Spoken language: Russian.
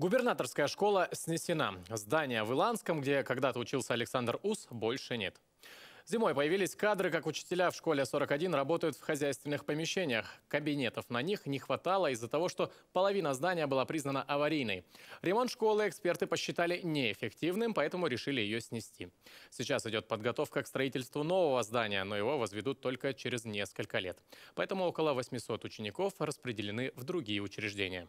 Губернаторская школа снесена. Здание в Иланском, где когда-то учился Александр Ус, больше нет. Зимой появились кадры, как учителя в школе 41 работают в хозяйственных помещениях. Кабинетов на них не хватало из-за того, что половина здания была признана аварийной. Ремонт школы эксперты посчитали неэффективным, поэтому решили ее снести. Сейчас идет подготовка к строительству нового здания, но его возведут только через несколько лет. Поэтому около 800 учеников распределены в другие учреждения.